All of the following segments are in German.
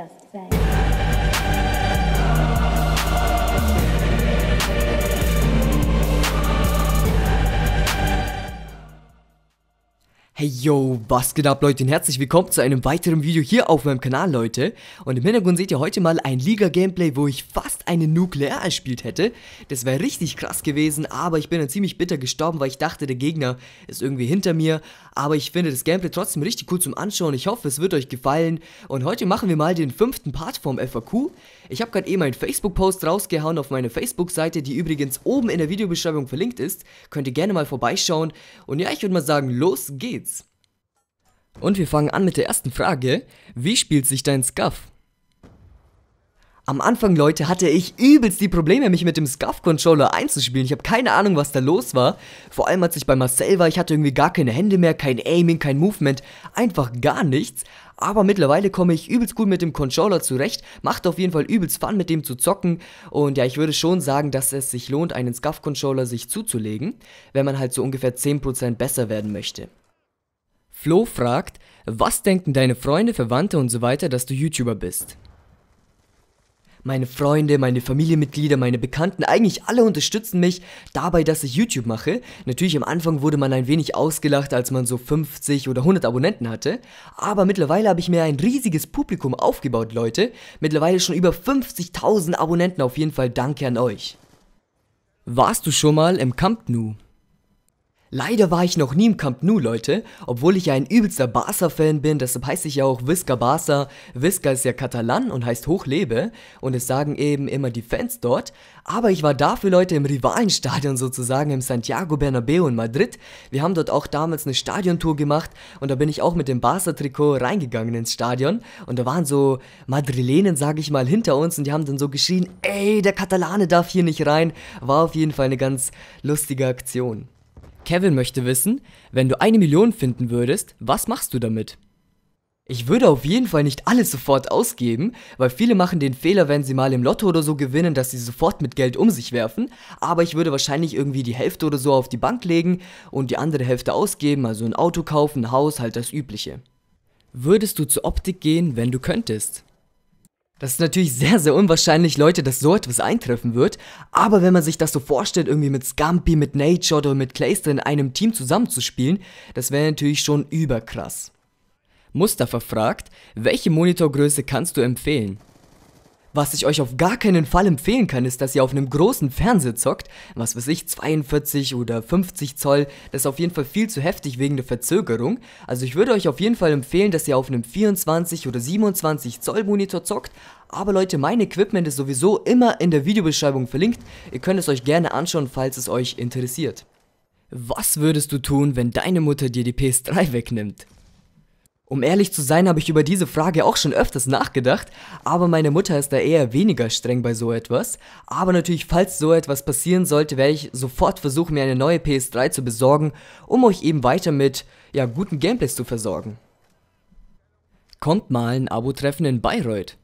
just say. Hey yo, was geht ab Leute und herzlich willkommen zu einem weiteren Video hier auf meinem Kanal Leute und im Hintergrund seht ihr heute mal ein Liga-Gameplay, wo ich fast eine Nuklear erspielt hätte. Das wäre richtig krass gewesen, aber ich bin dann ziemlich bitter gestorben, weil ich dachte der Gegner ist irgendwie hinter mir, aber ich finde das Gameplay trotzdem richtig cool zum Anschauen, ich hoffe es wird euch gefallen und heute machen wir mal den fünften Part vom FAQ. Ich habe gerade eben einen Facebook-Post rausgehauen auf meine Facebook-Seite, die übrigens oben in der Videobeschreibung verlinkt ist, könnt ihr gerne mal vorbeischauen und ja, ich würde mal sagen, los geht's. Und wir fangen an mit der ersten Frage. Wie spielt sich dein Scuff? Am Anfang, Leute, hatte ich übelst die Probleme, mich mit dem Scuff-Controller einzuspielen. Ich habe keine Ahnung, was da los war. Vor allem, als ich bei Marcel war, ich hatte irgendwie gar keine Hände mehr, kein Aiming, kein Movement, einfach gar nichts. Aber mittlerweile komme ich übelst gut mit dem Controller zurecht. Macht auf jeden Fall übelst Fun, mit dem zu zocken. Und ja, ich würde schon sagen, dass es sich lohnt, einen Scuff-Controller sich zuzulegen, wenn man halt so ungefähr 10% besser werden möchte. Flo fragt, was denken deine Freunde, Verwandte und so weiter, dass du YouTuber bist? Meine Freunde, meine Familienmitglieder, meine Bekannten, eigentlich alle unterstützen mich dabei, dass ich YouTube mache. Natürlich am Anfang wurde man ein wenig ausgelacht, als man so 50 oder 100 Abonnenten hatte. Aber mittlerweile habe ich mir ein riesiges Publikum aufgebaut, Leute. Mittlerweile schon über 50.000 Abonnenten auf jeden Fall. Danke an euch. Warst du schon mal im Camp Nou? Leider war ich noch nie im Camp Nou, Leute, obwohl ich ja ein übelster Barca-Fan bin, deshalb heiße ich ja auch Visca Barca. Visca ist ja Katalan und heißt Hochlebe und es sagen eben immer die Fans dort. Aber ich war dafür, Leute, im Rivalenstadion sozusagen, im Santiago Bernabeu in Madrid. Wir haben dort auch damals eine Stadiontour gemacht und da bin ich auch mit dem Barca-Trikot reingegangen ins Stadion und da waren so Madrilenen, sage ich mal, hinter uns und die haben dann so geschrien, ey, der Katalane darf hier nicht rein. War auf jeden Fall eine ganz lustige Aktion. Kevin möchte wissen, wenn du eine Million finden würdest, was machst du damit? Ich würde auf jeden Fall nicht alles sofort ausgeben, weil viele machen den Fehler, wenn sie mal im Lotto oder so gewinnen, dass sie sofort mit Geld um sich werfen, aber ich würde wahrscheinlich irgendwie die Hälfte oder so auf die Bank legen und die andere Hälfte ausgeben, also ein Auto kaufen, ein Haus, halt das übliche. Würdest du zur Optik gehen, wenn du könntest? Das ist natürlich sehr, sehr unwahrscheinlich, Leute, dass so etwas eintreffen wird. Aber wenn man sich das so vorstellt, irgendwie mit Scampi, mit Nature oder mit Clayster in einem Team zusammenzuspielen, das wäre natürlich schon überkrass. Mustafa fragt, welche Monitorgröße kannst du empfehlen? Was ich euch auf gar keinen Fall empfehlen kann, ist, dass ihr auf einem großen Fernseher zockt, was weiß ich, 42 oder 50 Zoll, das ist auf jeden Fall viel zu heftig wegen der Verzögerung. Also ich würde euch auf jeden Fall empfehlen, dass ihr auf einem 24 oder 27 Zoll Monitor zockt, aber Leute, mein Equipment ist sowieso immer in der Videobeschreibung verlinkt, ihr könnt es euch gerne anschauen, falls es euch interessiert. Was würdest du tun, wenn deine Mutter dir die PS3 wegnimmt? Um ehrlich zu sein, habe ich über diese Frage auch schon öfters nachgedacht, aber meine Mutter ist da eher weniger streng bei so etwas. Aber natürlich, falls so etwas passieren sollte, werde ich sofort versuchen, mir eine neue PS3 zu besorgen, um euch eben weiter mit ja, guten Gameplays zu versorgen. Kommt mal ein Abo-Treffen in Bayreuth.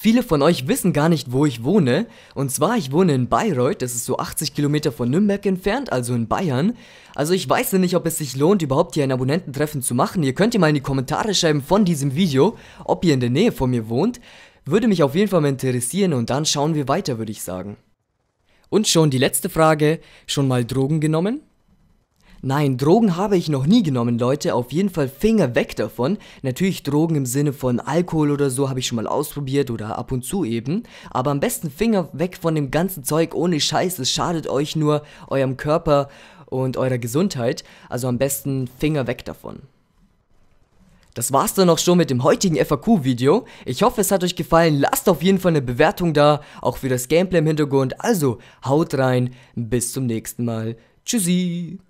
Viele von euch wissen gar nicht, wo ich wohne. Und zwar, ich wohne in Bayreuth, das ist so 80 Kilometer von Nürnberg entfernt, also in Bayern. Also ich weiß ja nicht, ob es sich lohnt, überhaupt hier ein Abonnententreffen zu machen. Ihr könnt ja mal in die Kommentare schreiben von diesem Video, ob ihr in der Nähe von mir wohnt. Würde mich auf jeden Fall mal interessieren und dann schauen wir weiter, würde ich sagen. Und schon die letzte Frage, schon mal Drogen genommen? Nein, Drogen habe ich noch nie genommen, Leute. Auf jeden Fall Finger weg davon. Natürlich Drogen im Sinne von Alkohol oder so habe ich schon mal ausprobiert oder ab und zu eben. Aber am besten Finger weg von dem ganzen Zeug ohne Scheiß. Es schadet euch nur, eurem Körper und eurer Gesundheit. Also am besten Finger weg davon. Das war's dann auch schon mit dem heutigen FAQ-Video. Ich hoffe, es hat euch gefallen. Lasst auf jeden Fall eine Bewertung da, auch für das Gameplay im Hintergrund. Also haut rein, bis zum nächsten Mal. Tschüssi!